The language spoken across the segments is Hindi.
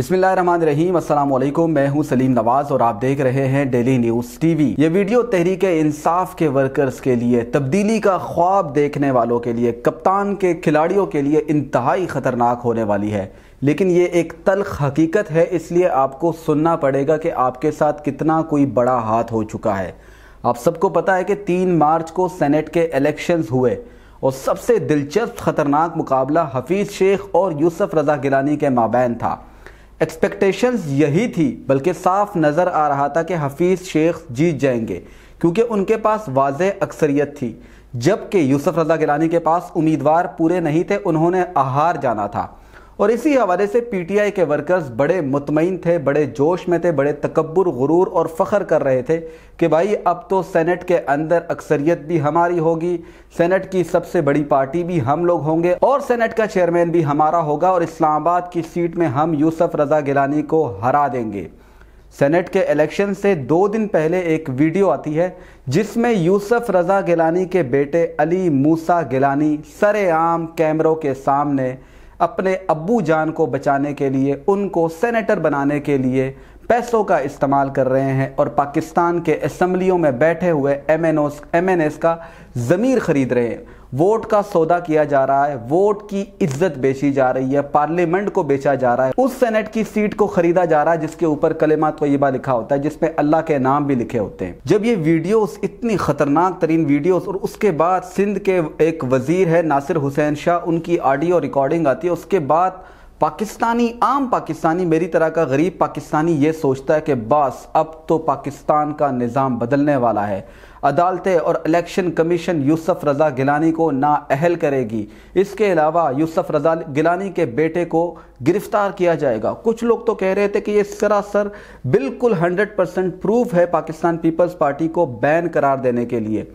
बिस्मिल्लाम असलम मैं हूं सलीम नवाज और आप देख रहे हैं डेली न्यूज टीवी ये वीडियो तहरीक इंसाफ के वर्कर्स के लिए तब्दीली का ख्वाब देखने वालों के लिए कप्तान के खिलाड़ियों के लिए इंतहाई खतरनाक होने वाली है लेकिन ये एक तलख हकीकत है इसलिए आपको सुनना पड़ेगा कि आपके साथ कितना कोई बड़ा हाथ हो चुका है आप सबको पता है कि तीन मार्च को सेनेट के एलेक्शन हुए और सबसे दिलचस्प खतरनाक मुकाबला हफीज़ शेख और यूसुफ रजा गिलानी के माबैन था एक्सपेक्टेशंस यही थी बल्कि साफ नज़र आ रहा था कि हफीज़ शेख जीत जाएंगे क्योंकि उनके पास वाज अक्सरियत थी जबकि यूसुफ रजा गिलानी के पास उम्मीदवार पूरे नहीं थे उन्होंने आहार जाना था और इसी हवाले से पीटीआई के वर्कर्स बड़े मुतमिन थे बड़े जोश में थे बड़े तकबर गुरूर और फ़ख्र कर रहे थे कि भाई अब तो सेनेट के अंदर अक्सरियत भी हमारी होगी सेनेट की सबसे बड़ी पार्टी भी हम लोग होंगे और सेनेट का चेयरमैन भी हमारा होगा और इस्लामाबाद की सीट में हम यूसुफ रजा गिलानी को हरा देंगे सेनेट के इलेक्शन से दो दिन पहले एक वीडियो आती है जिसमें यूसुफ रजा गिलानी के बेटे अली मूसा गिलानी सरेआम कैमरों के सामने अपने अबू जान को बचाने के लिए उनको सेनेटर बनाने के लिए पैसों का इस्तेमाल कर रहे हैं और पाकिस्तान के असम्बलियों में बैठे हुए एम एन का ज़मीर ख़रीद रहे हैं वोट का सौदा किया जा रहा है वोट की इज्जत बेची जा रही है पार्लियामेंट को बेचा जा रहा है उस सेनेट की सीट को खरीदा जा रहा है जिसके ऊपर कलेमा तयबा लिखा होता है जिसमें अल्लाह के नाम भी लिखे होते हैं जब ये वीडियोस इतनी खतरनाक तरीन वीडियोस और उसके बाद सिंध के एक वजीर है नासिर हुसैन शाह उनकी ऑडियो रिकॉर्डिंग आती है उसके बाद पाकिस्तानी आम पाकिस्तानी मेरी तरह का गरीब पाकिस्तानी ये सोचता है कि बस अब तो पाकिस्तान का निज़ाम बदलने वाला है अदालतें और इलेक्शन कमीशन यूसुफ रज़ा गिलानी को नाअहल करेगी इसके अलावा यूसुफ रज़ा गिलानी के बेटे को गिरफ्तार किया जाएगा कुछ लोग तो कह रहे थे कि ये सरासर बिल्कुल 100 परसेंट प्रूफ है पाकिस्तान पीपल्स पार्टी को बैन करार देने के लिए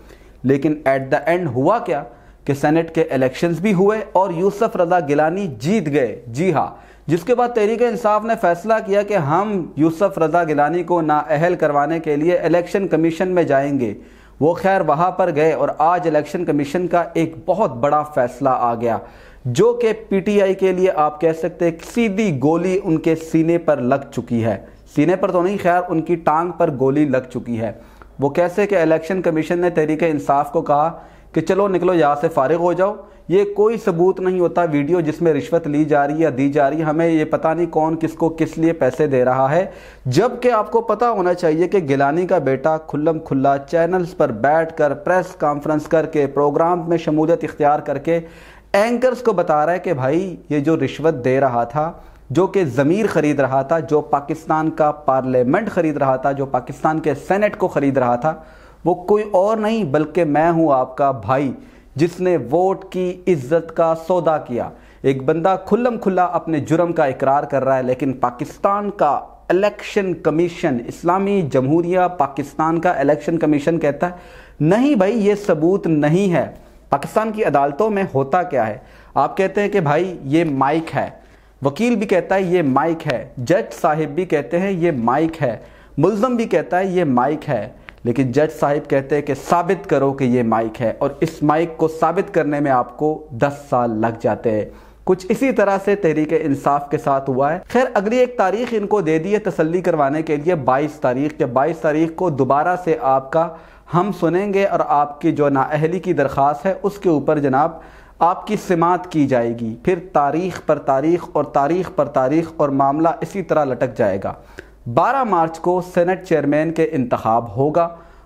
लेकिन एट द एंड हुआ क्या कि सेनेट के इलेक्शंस भी हुए और यूसुफ रजा गिलानी जीत गए जी हाँ जिसके बाद तहरीक इंसाफ ने फैसला किया कि हम यूसुफ रजा गिलानी को नाअहल करवाने के लिए इलेक्शन कमीशन में जाएंगे वो खैर वहाँ पर गए और आज इलेक्शन कमीशन का एक बहुत बड़ा फैसला आ गया जो कि पीटीआई के लिए आप कह सकते हैं सीधी गोली उनके सीने पर लग चुकी है सीने पर तो नहीं खैर उनकी टांग पर गोली लग चुकी है वो कैसे कि इलेक्शन कमीशन ने तहरीक इंसाफ को कहा कि चलो निकलो यहाँ से फारिग हो जाओ ये कोई सबूत नहीं होता वीडियो जिसमें रिश्वत ली जा रही है या दी जा रही है हमें ये पता नहीं कौन किसको किस लिए पैसे दे रहा है जबकि आपको पता होना चाहिए कि गिलानी का बेटा खुल्लम खुल्ला चैनल्स पर बैठकर प्रेस कॉन्फ्रेंस करके प्रोग्राम में शमूलियत इख्तियार करके एंकर्स को बता रहा है कि भाई ये जो रिश्वत दे रहा था जो कि ज़मीर ख़रीद रहा था जो पाकिस्तान का पार्लियामेंट ख़रीद रहा था जो पाकिस्तान के सेनेट को ख़रीद रहा था वो कोई और नहीं बल्कि मैं हूँ आपका भाई जिसने वोट की इज्जत का सौदा किया एक बंदा खुल्लम खुल्ला अपने जुर्म का इकरार कर रहा है लेकिन पाकिस्तान का इलेक्शन कमीशन इस्लामी जमहूरिया पाकिस्तान का इलेक्शन कमीशन कहता है नहीं भाई ये सबूत नहीं है पाकिस्तान की अदालतों में होता क्या है आप कहते हैं कि भाई ये माइक है वकील भी कहता है ये माइक है जज साहिब भी कहते हैं ये माइक है मुलजम भी कहता है ये माइक है लेकिन जज साहिब कहते हैं कि साबित करो कि ये माइक है और इस माइक को साबित करने में आपको 10 साल लग जाते हैं कुछ इसी तरह से तहरीक इंसाफ के साथ हुआ है खैर अगली एक तारीख इनको दे दी है तसली करवाने के लिए 22 तारीख के 22 तारीख को दोबारा से आपका हम सुनेंगे और आपकी जो नाअहली की दरख्वास्त है उसके ऊपर जनाब आपकी समात की जाएगी फिर तारीख पर तारीख और तारीख पर तारीख और मामला इसी तरह लटक जाएगा 12 मार्च को सेनेट चेयरमैन के इंतखब होगा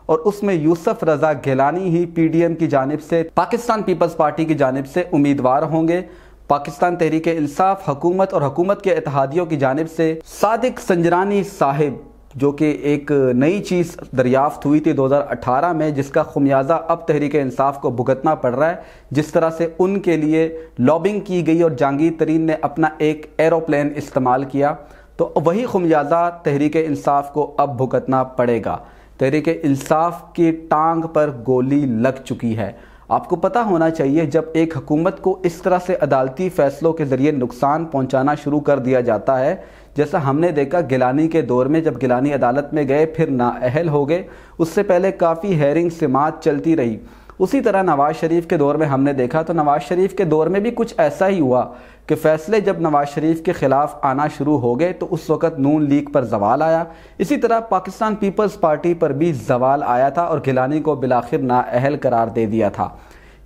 और उसमें यूसुफ रजा गिलानी ही पीडीएम की जानब से पाकिस्तान पीपल्स पार्टी की जानब से उम्मीदवार होंगे पाकिस्तान तहरीक इंसाफ हकूमत और हकूमत के इतिहादियों की जानब से सादिक संजरानी साहिब जो कि एक नई चीज़ दरियाफ्त हुई थी 2018 में जिसका खुमियाजा अब तहरीक इंसाफ को भुगतना पड़ रहा है जिस तरह से उनके लिए लॉबिंग की गई और जहांगीर तरीन ने अपना एक एरोप्लेन इस्तेमाल किया तो वही खुमजादा तहरीक इंसाफ को अब भुगतना पड़ेगा तहरीक इंसाफ की टांग पर गोली लग चुकी है आपको पता होना चाहिए जब एक हुकूमत को इस तरह से अदालती फैसलों के ज़रिए नुकसान पहुंचाना शुरू कर दिया जाता है जैसा हमने देखा गिलानी के दौर में जब गिलानी अदालत में गए फिर नाअहल हो गए उससे पहले काफ़ी हेयरिंग समात चलती रही उसी तरह नवाज़ शरीफ के दौर में हमने देखा तो नवाज़ शरीफ के दौर में भी कुछ ऐसा ही हुआ कि फ़ैसले जब नवाज़ शरीफ के ख़िलाफ़ आना शुरू हो गए तो उस वक़्त नून लीग पर जवाल आया इसी तरह पाकिस्तान पीपल्स पार्टी पर भी जवाल आया था और गिलानी को बिलाखिर नाअहल करार दे दिया था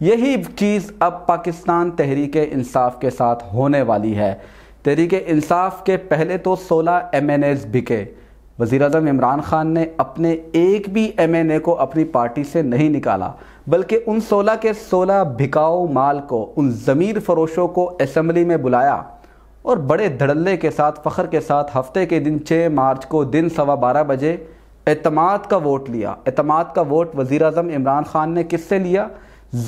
यही चीज़ अब पाकिस्तान तहरीक इंसाफ के साथ होने वाली है तहरीक इंसाफ के पहले तो 16 एम एन एस बिके वजीर अजम इमरान ख़ान ने अपने एक भी एम एन ए को अपनी पार्टी से नहीं निकाला बल्कि उन सोलह के सोलह भिकाऊ माल को उन ज़मीर फरोशों को असम्बली में बुलाया और बड़े धड़ल्ले के साथ फ़ख्र के साथ हफ्ते के दिन छः मार्च को दिन सवा बारह बजे अतमाद का वोट लिया अतमाद का वोट वज़ी अजम इमरान ख़ान ने किससे लिया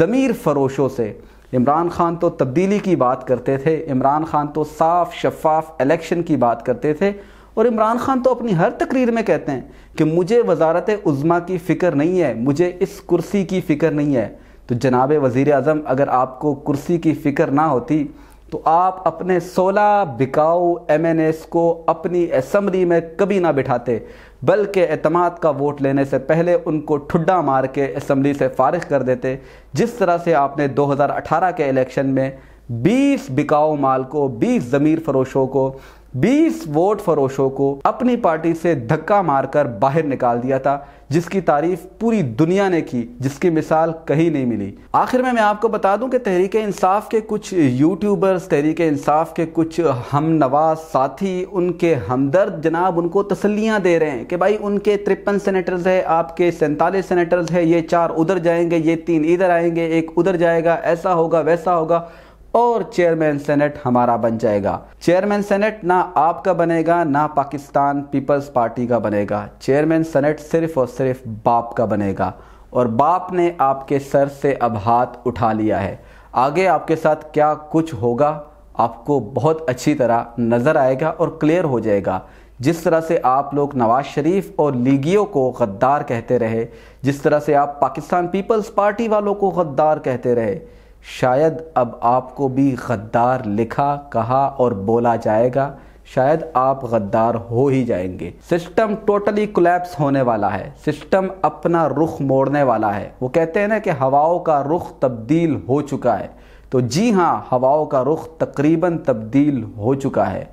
ज़मीर फरोशों से इमरान खान तो तब्दीली की बात करते थे इमरान खान तो साफ शफाफ इलेक्शन की बात करते थे और इमरान खान तो अपनी हर तकरीर में कहते हैं कि मुझे वजारत उज़मा की फ़िक्र नहीं है मुझे इस कुर्सी की फ़िक्र नहीं है तो जनाब वज़ी अजम अगर आपको कुर्सी की फ़िक्र ना होती तो आप अपने 16 बिकाऊ एम एन एस को अपनी असम्बली में कभी ना बिठाते बल्कि अतमाद का वोट लेने से पहले उनको ठुड्डा मार के असम्बली से फारग कर देते जिस तरह से आपने 2018 के इलेक्शन में 20 बिकाऊ माल को 20 ज़मीर फरोशों को 20 वोट फॉर ओशो को अपनी पार्टी से धक्का मारकर बाहर निकाल दिया था जिसकी तारीफ पूरी दुनिया ने की जिसकी मिसाल कहीं नहीं मिली आखिर में मैं आपको बता दूं कि तहरीक इंसाफ के कुछ यूट्यूबर्स तहरीक इंसाफ के कुछ हम नवाज साथी उनके हमदर्द जनाब उनको तसलियां दे रहे हैं कि भाई उनके तिरपन सेनेटर्स है आपके सैंतालीस सेनेटर्स है ये चार उधर जाएंगे ये तीन इधर आएंगे एक उधर जाएगा ऐसा होगा वैसा होगा और चेयरमैन सेनेट हमारा बन जाएगा चेयरमैन सेनेट ना आपका बनेगा ना पाकिस्तान पीपल्स पार्टी का बनेगा चेयरमैन सेनेट सिर्फ और सिर्फ बाप का बनेगा और बाप ने आपके सर से अब हाथ उठा लिया है आगे आपके साथ क्या कुछ होगा आपको बहुत अच्छी तरह नज़र आएगा और क्लियर हो जाएगा जिस तरह से आप लोग नवाज शरीफ और लीगियों को गद्दार कहते रहे जिस तरह से आप पाकिस्तान पीपल्स पार्टी वालों को गद्दार कहते रहे शायद अब आपको भी गद्दार लिखा कहा और बोला जाएगा शायद आप गद्दार हो ही जाएंगे सिस्टम टोटली कोलैप्स होने वाला है सिस्टम अपना रुख मोड़ने वाला है वो कहते हैं ना कि हवाओं का रुख तब्दील हो चुका है तो जी हाँ हवाओं का रुख तकरीबन तब्दील हो चुका है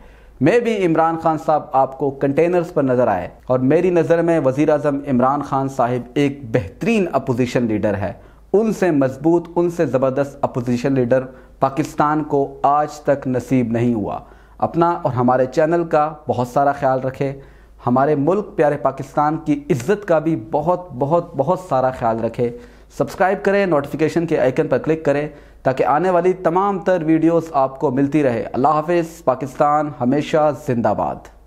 मैं भी इमरान खान साहब आपको कंटेनर्स पर नज़र आए और मेरी नज़र में वज़ी अजम इमरान खान साहिब एक बेहतरीन अपोजिशन लीडर है उनसे मजबूत उनसे ज़बरदस्त अपोजिशन लीडर पाकिस्तान को आज तक नसीब नहीं हुआ अपना और हमारे चैनल का बहुत सारा ख्याल रखें हमारे मुल्क प्यारे पाकिस्तान की इज्जत का भी बहुत बहुत बहुत सारा ख्याल रखें सब्सक्राइब करें नोटिफिकेशन के आइकन पर क्लिक करें ताकि आने वाली तमाम तर वीडियोस आपको मिलती रहे अल्लाह हाफिज़ पाकिस्तान हमेशा जिंदाबाद